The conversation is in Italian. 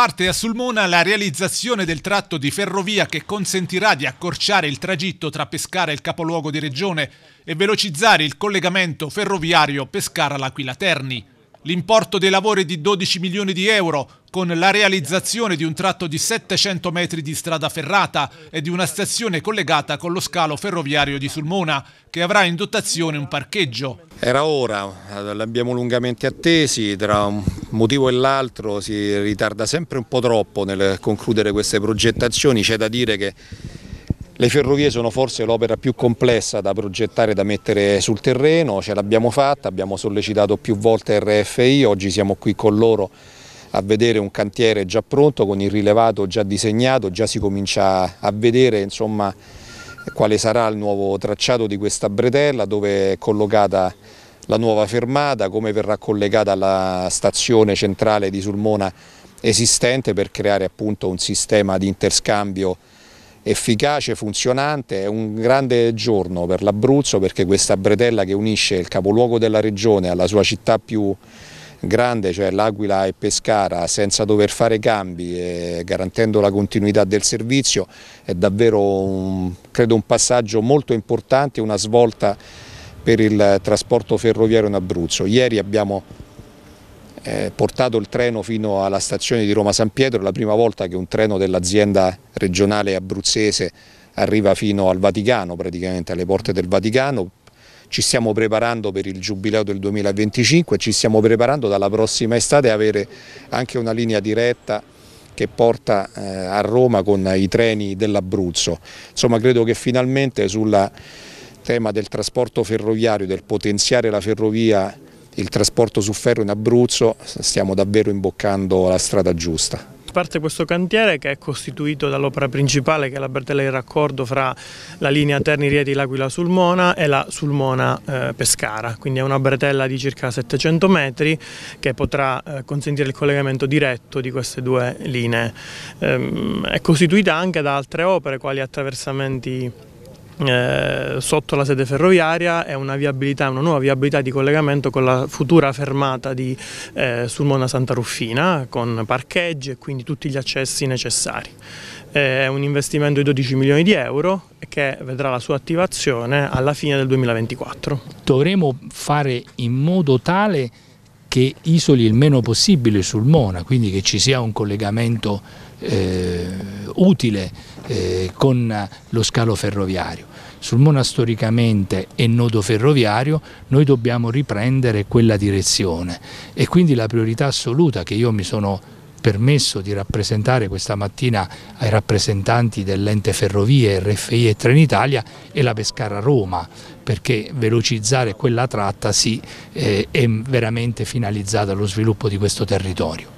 Parte a Sulmona la realizzazione del tratto di ferrovia che consentirà di accorciare il tragitto tra Pescara e il capoluogo di regione e velocizzare il collegamento ferroviario Pescara-L'Aquila-Terni. L'importo dei lavori è di 12 milioni di euro, con la realizzazione di un tratto di 700 metri di strada ferrata e di una stazione collegata con lo scalo ferroviario di Sulmona, che avrà in dotazione un parcheggio. Era ora, l'abbiamo lungamente attesi, tra un motivo e l'altro si ritarda sempre un po' troppo nel concludere queste progettazioni, c'è da dire che le ferrovie sono forse l'opera più complessa da progettare, da mettere sul terreno, ce l'abbiamo fatta, abbiamo sollecitato più volte RFI, oggi siamo qui con loro a vedere un cantiere già pronto, con il rilevato già disegnato, già si comincia a vedere insomma, quale sarà il nuovo tracciato di questa bretella, dove è collocata la nuova fermata, come verrà collegata alla stazione centrale di Sulmona esistente per creare appunto un sistema di interscambio efficace, funzionante, è un grande giorno per l'Abruzzo perché questa bretella che unisce il capoluogo della regione alla sua città più grande, cioè l'Aquila e Pescara, senza dover fare cambi e garantendo la continuità del servizio, è davvero un, credo un passaggio molto importante, una svolta per il trasporto ferroviario in Abruzzo. Ieri abbiamo eh, portato il treno fino alla stazione di Roma San Pietro, la prima volta che un treno dell'azienda regionale abruzzese arriva fino al Vaticano, praticamente alle porte del Vaticano. Ci stiamo preparando per il giubileo del 2025, ci stiamo preparando dalla prossima estate a avere anche una linea diretta che porta eh, a Roma con i treni dell'Abruzzo. Insomma credo che finalmente sulla tema del trasporto ferroviario, del potenziare la ferrovia, il trasporto su ferro in Abruzzo, stiamo davvero imboccando la strada giusta parte questo cantiere che è costituito dall'opera principale che è la Bertella di raccordo fra la linea Terni-Rieti L'Aquila Sulmona e la Sulmona eh, Pescara, quindi è una bretella di circa 700 metri che potrà eh, consentire il collegamento diretto di queste due linee. Ehm, è costituita anche da altre opere quali attraversamenti eh, sotto la sede ferroviaria è una, una, nuova viabilità di collegamento con la futura fermata di eh, Sulmona Santa Ruffina con parcheggi e quindi tutti gli accessi necessari. Eh, è un investimento di 12 milioni di euro che vedrà la sua attivazione alla fine del 2024. Dovremo fare in modo tale che isoli il meno possibile Sulmona, quindi che ci sia un collegamento eh, utile eh, con lo scalo ferroviario. Sul Mona storicamente è nodo ferroviario, noi dobbiamo riprendere quella direzione e quindi la priorità assoluta che io mi sono permesso di rappresentare questa mattina ai rappresentanti dell'ente ferrovie, RFI e Trenitalia è la Pescara-Roma perché velocizzare quella tratta sì, eh, è veramente finalizzata allo sviluppo di questo territorio.